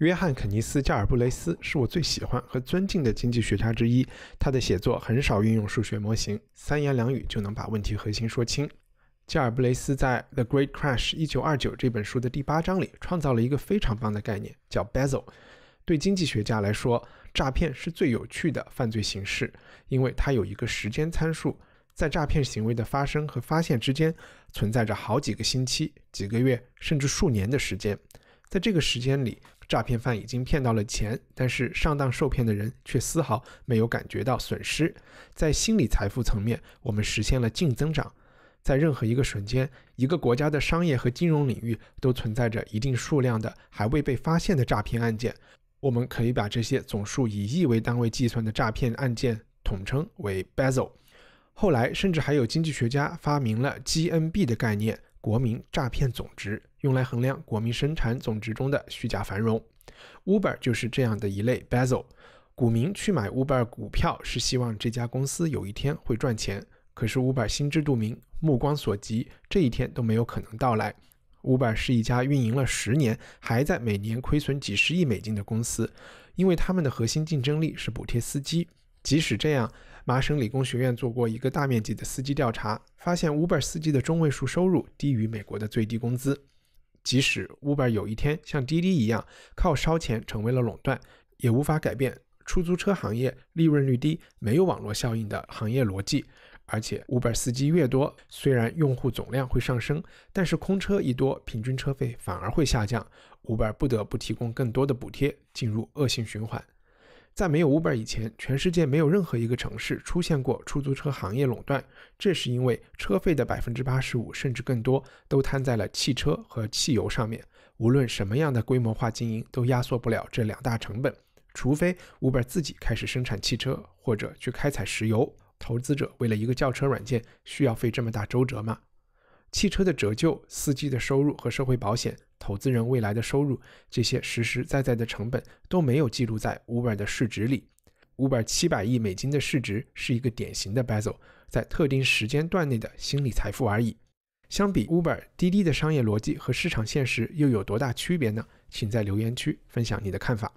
约翰·肯尼斯·加尔布雷斯是我最喜欢和尊敬的经济学家之一。他的写作很少运用数学模型，三言两语就能把问题核心说清。加尔布雷斯在《The Great Crash, 1929》这本书的第八章里创造了一个非常棒的概念，叫 “Bezel”。对经济学家来说，诈骗是最有趣的犯罪形式，因为它有一个时间参数，在诈骗行为的发生和发现之间存在着好几个星期、几个月，甚至数年的时间。在这个时间里，诈骗犯已经骗到了钱，但是上当受骗的人却丝毫没有感觉到损失。在心理财富层面，我们实现了净增长。在任何一个瞬间，一个国家的商业和金融领域都存在着一定数量的还未被发现的诈骗案件。我们可以把这些总数以亿为单位计算的诈骗案件统称为 Bazel。后来，甚至还有经济学家发明了 GNB 的概念。国民诈骗总值用来衡量国民生产总值中的虚假繁荣，Uber 就是这样的一类 b a e l 股民去买 Uber 股票是希望这家公司有一天会赚钱，可是 Uber 心知肚明，目光所及这一天都没有可能到来。Uber 是一家运营了十年，还在每年亏损几十亿美金的公司，因为他们的核心竞争力是补贴司机。即使这样。麻省理工学院做过一个大面积的司机调查，发现 Uber 司机的中位数收入低于美国的最低工资。即使 Uber 有一天像滴滴一样靠烧钱成为了垄断，也无法改变出租车行业利润率低、没有网络效应的行业逻辑。而且，Uber 司机越多，虽然用户总量会上升，但是空车一多，平均车费反而会下降，Uber 不得不提供更多的补贴，进入恶性循环。在没有 Uber 以前，全世界没有任何一个城市出现过出租车行业垄断。这是因为车费的百分之八十五甚至更多都摊在了汽车和汽油上面。无论什么样的规模化经营，都压缩不了这两大成本。除非 Uber 自己开始生产汽车或者去开采石油，投资者为了一个轿车软件需要费这么大周折吗？汽车的折旧、司机的收入和社会保险。投资人未来的收入，这些实实在在的成本都没有记录在 Uber 的市值里。Uber 七百亿美金的市值是一个典型的 bazzle，在特定时间段内的心理财富而已。相比 Uber、滴滴的商业逻辑和市场现实又有多大区别呢？请在留言区分享你的看法。